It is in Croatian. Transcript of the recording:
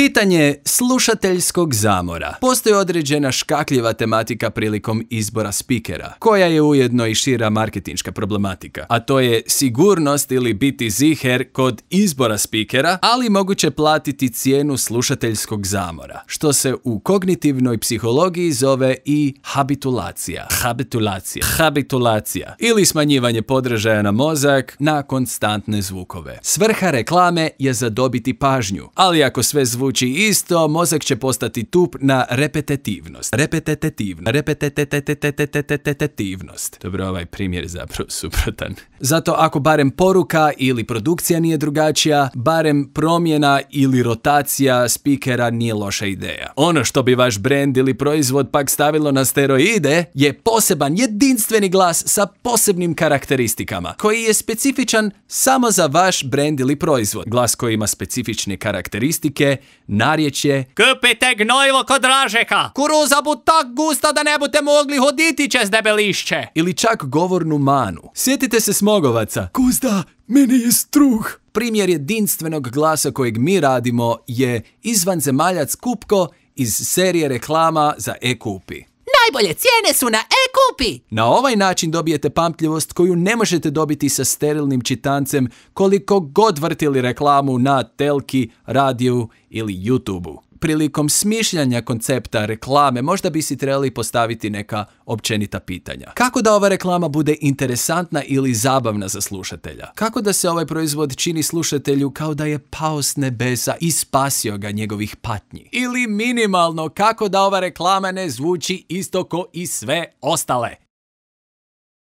Pitanje slušateljskog zamora. Postoji određena škakljiva tematika prilikom izbora spikera, koja je ujedno i šira marketinška problematika, a to je sigurnost ili biti ziher kod izbora spikera, ali moguće platiti cijenu slušateljskog zamora, što se u kognitivnoj psihologiji zove i habitulacija. Habitulacija. Habitulacija. Ili smanjivanje podražaja na mozak na konstantne zvukove. Svrha reklame je zadobiti pažnju, ali ako sve zvuči zvuči isto, mozak će postati tup na repetitivnost. Repetitivnost. Repetitivnost. Dobro, ovaj primjer je zapravo suprotan. Zato ako barem poruka ili produkcija nije drugačija, barem promjena ili rotacija spikera nije loša ideja. Ono što bi vaš brand ili proizvod pak stavilo na steroide je poseban jedinstveni glas sa posebnim karakteristikama, koji je specifičan samo za vaš brand ili proizvod. Glas koji ima specifične karakteristike narječe Kupite gnojivo kod Ražeka, kuruza bu tak gusta da ne bute mogli hoditi čez debelišće. Ili čak govornu manu. Sjetite se smogovaca. Kuzda, meni je struh. Primjer jedinstvenog glasa kojeg mi radimo je Izvan zemaljac Kupko iz serije reklama za e-kupi. Najbolje cijene su na kupi. Na ovaj način dobijete pamtljivost koju ne možete dobiti sa sterilnim čitancem koliko god vrtili reklamu na telki, radiju ili YouTubeu prilikom smišljanja koncepta reklame možda bi si trebali postaviti neka općenita pitanja. Kako da ova reklama bude interesantna ili zabavna za slušatelja? Kako da se ovaj proizvod čini slušatelju kao da je pao s nebesa i spasio ga njegovih patnji? Ili minimalno kako da ova reklama ne zvuči isto ko i sve ostale?